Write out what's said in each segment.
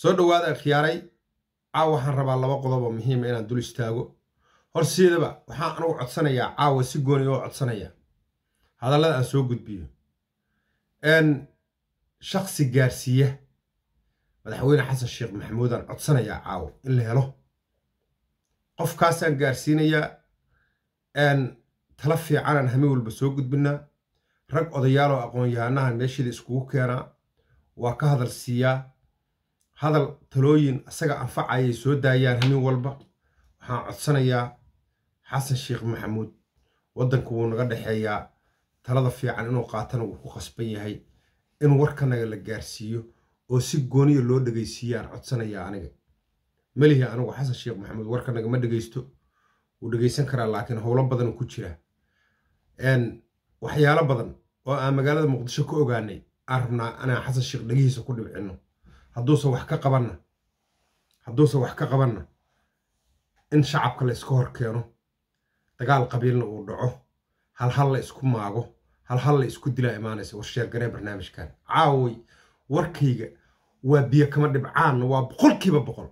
soo dhowaada khiyaaray caawa ah, waxaan rabaa laba qodoboo muhiima ah inaan dul istaago horseedaba waxaan anugu codsanayaa caawa si gooniga oo codsanaya hadallada aan soo gudbiyo n shaksi gaarsiiya madaxweyne xasan sheekh maxamuudaan codsanayaa caawa in la helo qofkaasaan gaarsiinayaa n tala fiicanaan hami walba soo gudbinaa rag odayaaloo aqoon-yahanahan meeshiida iskugu keenaa waa ka hadal siiyaa hadal talooyin asaga anfacayay soo daayaan hanin walba waxaan codsanayaa xasan sheekh maxamuud waddanka wuu naga dhexeeyaa talada fiican inuu qaatana wuu ku qasban yahay in warkanaga la gaarsiiyo oo si gooniya loo dhegaysiiya codsanayaa aniga melihi anigu xasan sheekh maxamuud warkanaga ma dhegaysto wuu dhegaysan karaa laakiin howlo badan ku jira waxyaalo badan oo aan magaalada muqdisho ka ogaanay aan rabnaa inaan xasan sheekh dhegihiisa ku dhibcinno hadduusan wax ka qabanna hadduusan wax ka qabanna in shacabka la iska hor keeno dagaal qabiilna uu dhaco hal hal la isku maago hal hal la isku dilaa imaanaysa warsheergaree barnaamijkan caawey warkayga waa biyo kama dhibcaanna waa boqolkiiba boqol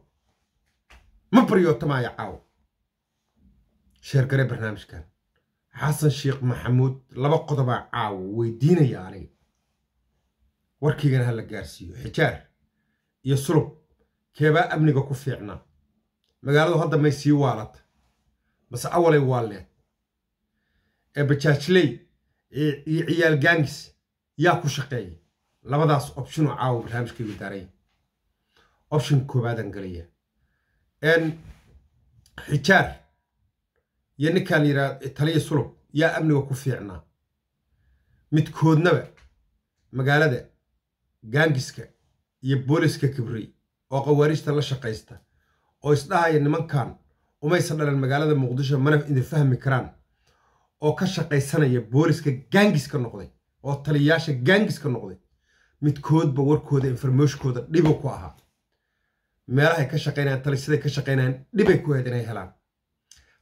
ma baryootamaaya caawo sheergaree barnaamijkan xasan sheekh maxamuud laba qodobaa caawo weydiinaya aniga warkaygana ha la gaarsiiyo xijaar iyo sulub keebaa amniga ku fiicnaa magaaladu hadda may sii waalata base awalay waalleed ee bajaajley iyo ciyaal gangis yaa ku shaqeeya labadaas option oo caawa barnaamijkaygu daaraya option koobaadan gelaya xijaar iyo ninkaan yidhaah taliya sulub yaa amniga ku fiicnaa midkoodnaba magaalada gangiska iyo booliska kibrey oo qawaarijta la shaqaysta oo isdhahaya nimankan umaysan dhalan magaalada muqdisho mana idin fahmi karaan oo ka shaqaysanaya booliska gaangiska noqday oo taliyaasha gaangiska noqday midkoodba warkooda informeshkooda dhibu ku ahaa meelahay ka shaqaynayaan talisyaday ka shaqaynayaan dhibay ku ahayd inay helaan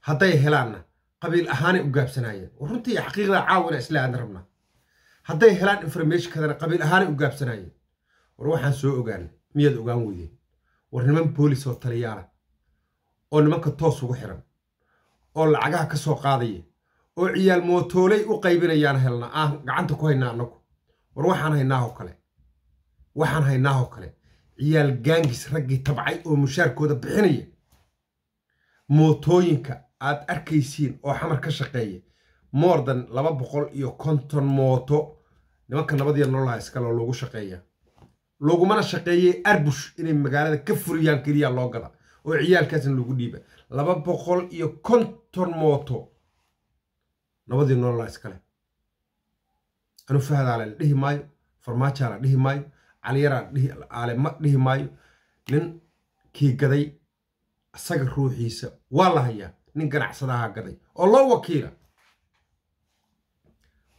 hadday helaanna qabiil ahaanay u gaabsanayeen runtii xaqiiqda caawina islaadan rabna hadday helaan informeshkadana qabiil ahaanay u gaabsanayeen war waxaan soo ogaan miyaad ogaan weydeen war niman boolis oo taliyaala ah, oo nimanka toos ugu xiran oo lacagaha ka soo qaadaya oo ciyaal mootooley u qaybinayaan helna aan ah, gacanta ku haynaa annagu war waxaan haynaahoo kale waxaan haynaahoo kale ciyaal gaangis raggii tabcay oo mushaarkooda bixinaya mootooyinka aad arkaysiin oo xamar ka shaqeeya moordan laba boqol iyo konton mooto nimanka nabadiya nololaha iskale oo loogu shaqeeya logumana shaqeeyay arbush inay magaalada ka furiyaan keliya gada oo ciyaalkaasna lagu dhiiba laba boqol iyo konton mooto nabadii nololaa iskale anu fahadaale la dhihi maayo farmaaja dhihi maayo caliyaraa aale ma dhihi maayo nin kii gaday isaga ruuxiisa waa la hayaa nin ganacsadahaa gaday oo loo wakiila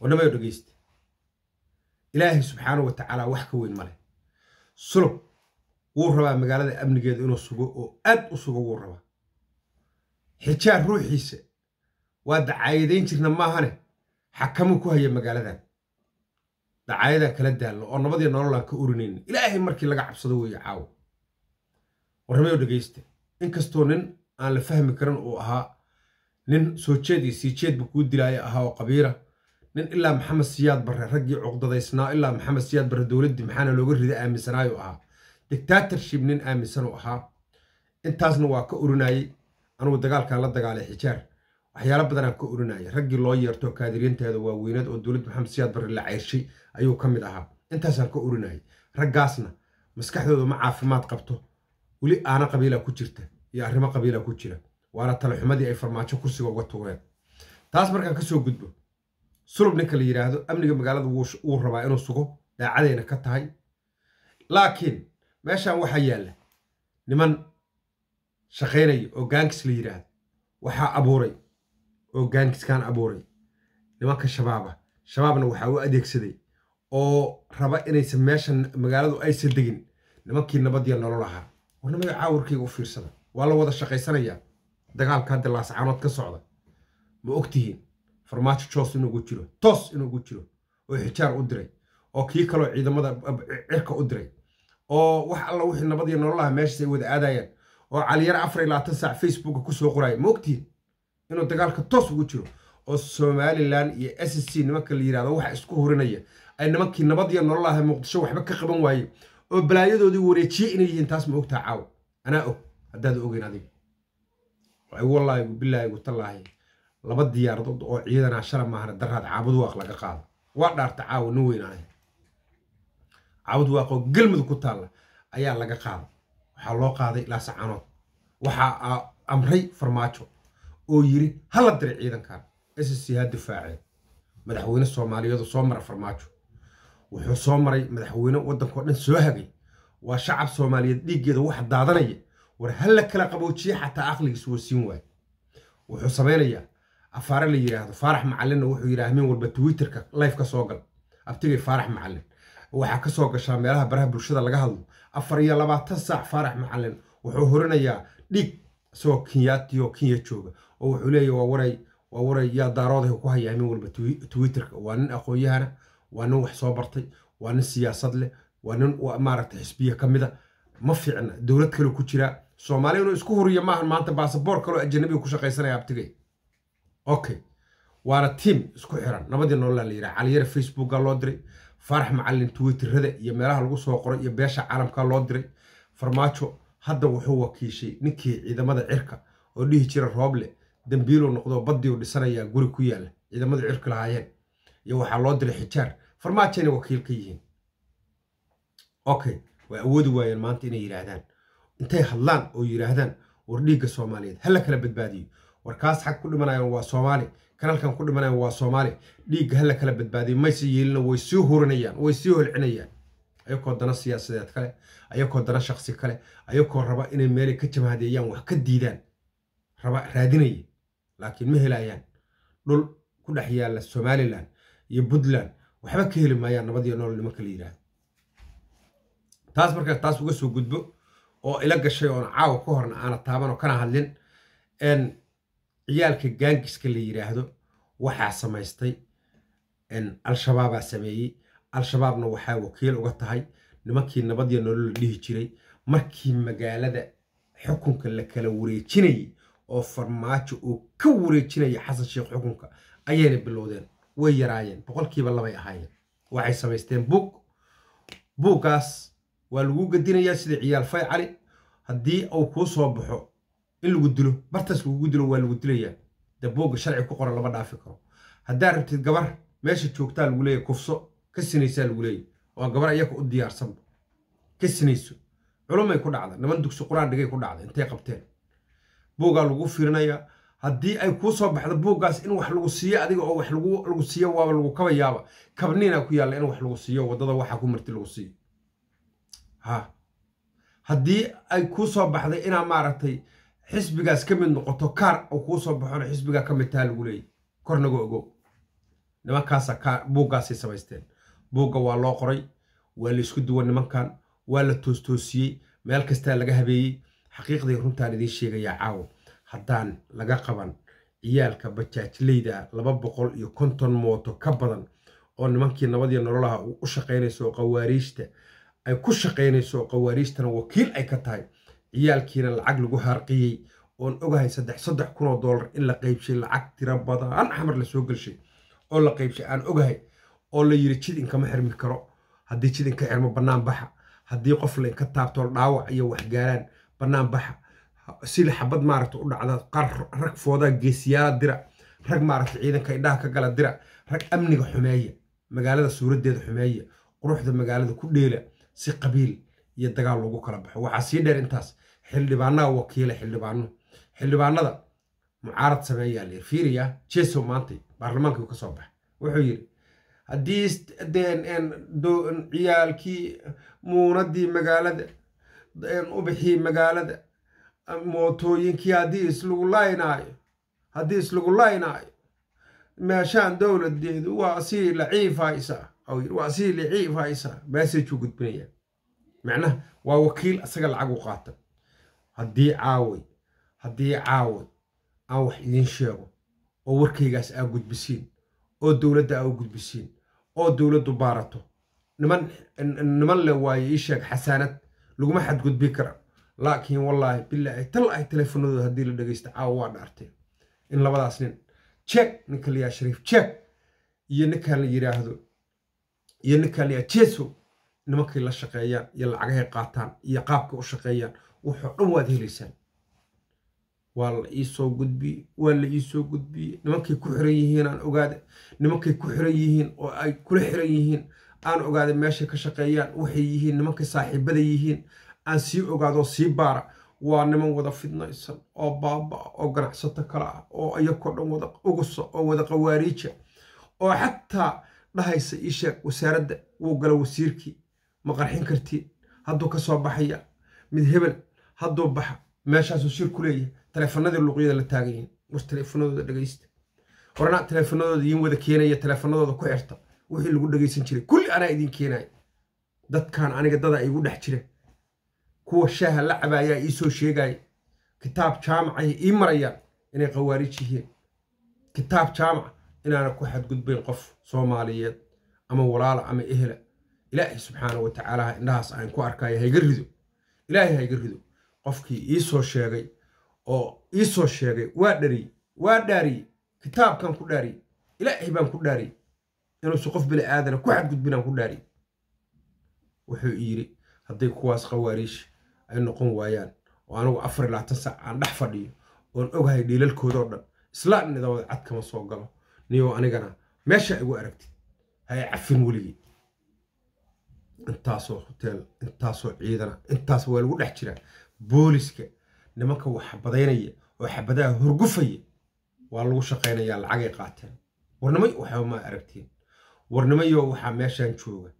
oo dhegeysta ilaahay subxaanahu wa tacaala wax ka weyn ma leh sulub wuu rabaa magaalada amnigeeda inuu sugo oo aad u sugo wuu rabaa xijaar ruuxiisa waa dacaayadayn jirna maahane xakamu ku haya magaaladan dacaayadaa kala daalno oo nabadii nololaan ka urinayna ilaahay markii laga cabsado weeye caawo warrameyo dhegaysta inkastoo nin aan la fahmi karin uu ahaa nin soo jeed iyo sii jeedba kuu dilaaya ahaa oo qabiira nin ilaa maxamed siyaad barre raggii cuqdadaysnaa ilaa maxamed siyaad barre dowladdii maxaana looga rida aaminsanaayo ahaa dictatorship nin aaminsan ahaa intaasna waa ka urinayey anugu dagaalkaan la dagaalay xijaar waxyaalo badanaan ka urinayay raggii loo yeerto kaadiriinteeda waaweyneed oo dowladda maxamed siyaad barre la ceyrshay ayuu ka mid ahaa intaasaan ka urinayay raggaasna maskaxdooda ma caafimaad qabto weli aana qabiilaa ku jirta iyo arrimo qabiilaa ku jira waana tale xumadii ay farmaajo kursiga uga tuureen taas markaan kasoo gudbo sulub ninka la yidhaahdo amniga magaalada wuu rabaa inuu sugo daacadayna ka tahay laakiin meeshan waxaa yaalla niman shaqaynaya oo gaangis la yidhaahdo waxaa abuuray oo gaangiskaan abuuray nimanka shabaaba shabaabna waxaa u adeegsaday oo raba inaysan meeshan magaaladu aysan degin nimankii nabadiya nolol ahaa warnamayo caawirkayga u fiirsada waa la wada shaqaysanayaa dagaalka hadda laascaanood ka socda ma ogtihiin farmaajo joos inuu jiro toos inuu jiro oo xijaar u diray oo kii kaloo ciidamada cirka u diray oo wax alla wixii nabadiyo nololaha meeshaas ay wada aadayaan oo caliyar afar iyo labaatan saac facebooka kusoo qoraayo ma ogtiin inuu dagaalka toos ugu jiro oo somalilan iyo s c nimanka la yirahdo waxa isku hurinaya ay nimankii nabadiyo nololaha muqdisho waxba ka qaban waaye oo balaayadoodii wareejiye inay yihiin taas ma ogtaa caawa anaa og haddaad ogeyn adiga wallahi bilaahi gutallaahi laba diyaaradood oo ciidanaa shala maahan daraad caabud waaq laga qaado waa dhaarta caawa nin weynaay caabud waaqoo galmudug ku taalla ayaa laga qaada waxaa loo qaaday ilaa sacanood waxaa amray farmaajo oo yiri hala diray ciidankan ssc ha difaacee madaxweyne soomaaliyeedu soo mara farmaajo wuxuu soo maray madaxweyne waddankao dhan soo hagay waa shacab soomaaliyeed dhiiggeeda wax daadanaya war ha la kala qaboojiya xataa aqligiis wasiin waayo wuxuu samaynayaa afaare la yiraahdo faarax macalinna wuxuu yidhaha min walba twitterka life ka soo gal abtigay faarax macalin waxaa kasoo gashaa meelaha baraha bulshada laga hadlo afar iyo labaatan saac faarax macalin wuxuu horinayaa dhig isagoo kenyaatiyo kenya jooga oo wuxuu leeyahy waa waray waa waray yaa daarooday ku hayaa min walba twitterka waa nin aqoon waa nin wax soo bartay waa nin siyaasad leh waa nin maaragtay xisbiya ka mid ah. ma fiicna dowlad kale ku jiraa soomaaliya inuu isku huriyo maahan maanta baasaboor kaleo ajanabiga ku shaqaysanaya abtigay okay waana tiam isku xiran nabadii nololaa la yidhaha caliyara facebooka loo diray faarax macalin twitterada iyo meelaha lagu soo qoray iyo beesha caalamka loo diray farmaajo hadda wuxuu wakiishay ninkii ciidamada cirka oo dhihi jira rooble dambiiluu noqdoo baddiiu dhisanayaa guri ku yaalla ciidamada cirku lahaayeen iyo waxaa loo diray xijaar farmaajo inay wakiil ka yihiin okay way awoodi waayeen maanta inay yidhaahdaan intay hadlaan oo yidhaahdaan war dhiigga soomaaliyeed hala kala badbaadiyo warkaas xag ku dhimanayan waa soomaali kanalkan ku dhimanayan waa soomaali dhiigga hala kala badbaadiyo mayse yeelina way sii hurinayaan way sii holcinayaan ayakoo dana siyaasadeed kale ayakoo dana shaqsi kale ayakoo raba inay meelay ka jamaadeeyaan wax ka diidaan raba raadinaya laakiin ma helayaan dhul ku dhex yaalla somalilan iyo puntland waxba ka heli maayaan nabadiyo nool nimanka yidhaahdo taas markaa taas uga soo gudbo oo ila gashay oon caawa ka horna aana taaban oo kana hadlin ciyaalka gaangiska la yidhaahdo waxaa samaystay al-shabaabaa sameeyey al-shabaabna waxaa wakiil uga tahay nimankii nabadiyo nolol la dhihi jiray markii magaalada xukunka la kala wareejinayay oo farmaajo uu ka wareejinaya xasan sheekh xukunka ayayna bilowdeen way yaraayeen boqolkiiba labay ahaayeen waxay samaysteen buug buuggaas waa lagu gedinayaa sida ciyaal fay cali haddii uu kuu soo baxo in lagu dilo martas lagugu dilo waa lagu dilayaa de booga sharci ku qoran lama dhaafi karo haddaa rabtid gabar meesha joogtaa lagu leeya kufso ka sinaysaa lagu leeya oan gabar iyaka u diyaarsanba ka sinayso culumay ku dhacda niman dugsi qur-aan dhigay ku dhacda intay qabteen boogaa lagu fiirinayaa haddii ay kuu soo baxdo buuggaas in wax lagu siiyo adiga oo wax lagu siiyo waaba lagu kabayaaba kabniinaa ku yaalla in wax lagu siiyo waddada waxaa ku marti lagu siiyo haddii ay kuu soo baxday inaa maaragtay xisbigaas ka mid noqoto kaar uu kuu soo baxona xisbigaa ka mid taha lagu leeyay kornaga ogow nimankaasa buuggaasay samaysteen buugga waa loo qoray waa la isku duwan nimankan waa la toostoosiyey meel kastaa laga habeeyey xaqiiqday runtaan idiin sheegayaa caawo haddaan laga qaban ciyaalka bajaajleyda laba boqol iyo konton mooto ka badan oo nimankii nabadii nololaha u shaqaynayso oo qawaariijta ay ku shaqaynayso oo qawaariijtana wakiil ay ka tahay ciyaalkiina lacag lagu harqiyey oon ogahay saddex saddex kunoo dollar in la qaybshay lacag tira badan xamar lasoo gelshay oo la qaybshay aan ogahay oo la yiri jid inkama xirmi karo haddii jid inka xirmo bannaan baxa haddii qof la taabto dhaawac iyo waxgaaraan bannaan baxa sida xabad maaragta u dhacda qaar rag foodaa geesiyaala dira rag maaragta ciidanka indhaha ka gala dira rag amniga xumeeya magaalada suuraddeeda xumeeya quruxda magaalada ku dheela si qabiil iyo dagaal lagu kala baxo waxaa sii dheer intaas xildhibaanaha wakiila xildhibaano xildhibaanada mucaarad sameeyaa layiri fiiriya jeso maantay maanta baarlamaankii kasoo baxay wuxuu yidhi haddii ciyaalkii muunadii magaalada ubixii magaalada mootooyinkii haddii islagu laynaayo haddii islagu laynaayo meeshaan dowladeedu waa sii laciif waa sii laciif haysaa meesajuu gudbinaya macnaha waa wakiil asaga lacag u qaata haddii caaway haddii caaway aan wax idiin sheego oo warkaygaas aa gudbisiin oo dowladda aa u gudbisiin oo dowladdu baarato niman niman le waaye ii sheeg xasaanad laguma xadgudbi kara laakiin wallaahi bilaahi tal ay teleefanadooda haddii la dhegaysta caawa waa dhaartay in labadaas nin jek ninka la layaa shariif jek iyo ninkaan la yidhaahdo iyo ninkaan layaa jeso nimankay la shaqeeyaan iyo lacagahay qaataan iyo qaabkay u shaqeeyaan wuxuu dhan waad helaysaan waa la iisoo gudbiyey waa la iisoo gudbiyey nimankay ku xiran yihiin aan ogaada nimankay ku xiran yihiin oo ay kula xiran yihiin aan ogaada meeshay ka shaqeeyaan waxay yihiin nimankay saaxiibada yihiin aan sii ogaado sii baara waa niman wada fidnaysan oo baaba oo ganacsato kale ah oo iyakoo dhan wada ugusa oo wada qawaariija oo xataa dhahaysa ii sheeg wasaaradda wuu gala wasiirkii ma qarxin kartiin hadduu ka soo baxaya mid hebel hadduu baxa meeshaasuu shir ku leeyahay taleefanadii luqyada la taagayin war taleefanadooda dhegaysta warna taleefanadooda idiin wada keenaya taleefanadooda ku xirta wixii lagu dhegaysan jiray kulli anaa idiin keenaya dadkan aniga dadaa igu dhex jira kuwa shaaha la cabaayaa ii soo sheegaya kitaab jaamacay ii marayaan inay khawaarij yihiin kitaab jaamaca inaana ku xadgudbayn qof soomaaliyeed ama walaala ama ehela ilaahay subxaana watacaala indhahaas aan ku arkayo hayga rido ilaahay hayga rido qofkii iisoo sheegay oo iisoo sheegay waa dhariyey waa dhaariyey kitaabkan ku dhaariyey ilaahay baan ku dhaariyey inuusu qof bini aadana ku xadgudbinaan ku dhaariyey wuxuu yidhi hadday kuwaas qawaariish ay noqon waayaan oo anigu afar ilaatan sac aan dhex fadhiyo oon ogahay dhiilalkoodao dhan islaan nidawada cad kama soo galo niyow anigana meesha igu aragtid hae cafin weligii intaasoo hoteel intaasoo ciidana intaas waa lagu dhex jiraa booliska nimanka wax xabadaynaya oo xabadaha horgufaya waa lagu shaqaynayaa lacagay qaateen warnimay waxba ma aragtiin warnimayo waxaa meeshan jooga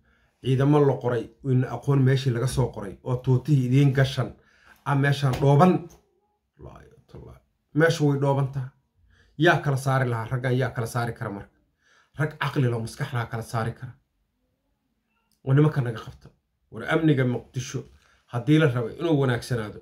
ciidamo la qoray ina aqoon meeshii laga soo qoray oo tuutihii idiin gashan a ah meeshaan dhooban meesha way dhoobantaa yaa kala saari lahaa raggan yaa kala saari kara marka rag caqli caqliloo maskaxdaa kala saari kara oo nimanka naga qabta war amniga muqdisho haddii la rabo inuu wanaagsanaado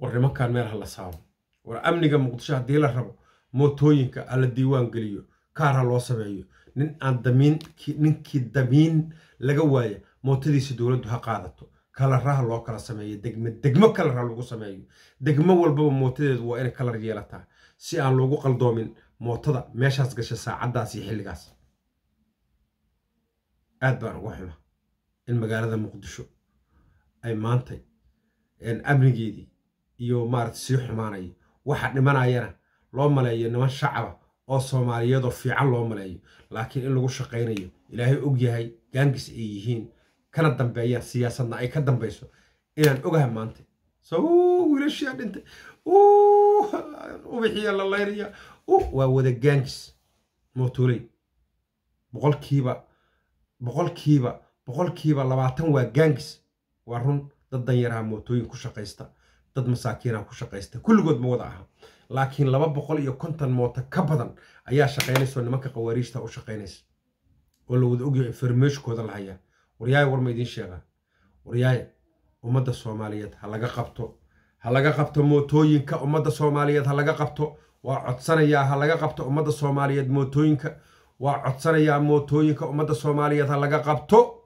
war nimankan meel ha la saaro war amniga muqdisho haddii la rabo mootooyinka hala diiwaan geliyo kaar ha loo sameeyo nin aan damiin ninkii damiin laga waaya mootadiisa dowladdu ha qaadato kalaraha loo kala sameeyo degme degmo kalara lagu sameeyo degmo walbaba mootadeedu waa inay kalar yeelataa si aan loogu qaldoomin mootada meeshaas gasha saacaddaas iyo xilligaas aad baan uga xuma in magaalada muqdisho ay maanta amnigeedii iyo maarata sii xumaanayo waxa dhimanayana loo maleeyo niman shacaba oo soomaaliyeedoo fiican loo maleeyo laakiin in lagu shaqaynayo ilaahay og yahay gaangis ay yihiin kana dambeeya siyaasadna ay ka dambayso inaan ogahay maanta saw wiilashiyaa dhintay ubixiya la laynaya waa wada gaangis mootuuley boqolkiiba boqolkiiba boqolkiiba labaatan waa gaangis waa run dad danyaraha mootooyin ku shaqaysta dad masaakiina ku shaqaysta kulligood ma wada aha laakiin laba boqol iyo konton mooto ka badan ayaa shaqaynaysa nimanka khawaariijta u shaqaynaysa oo la wada ogyahay farmeeshkooda la hayaa waryaaya war ma idiin sheegaan waryaaye ummadda soomaaliyeed ha laga qabto ha laga qabto mootooyinka ummadda soomaaliyeed ha laga qabto waa codsanayaa ha laga qabto ummadda soomaaliyeed mootooyinka waa codsanayaa mootooyinka ummadda soomaaliyeed ha laga qabto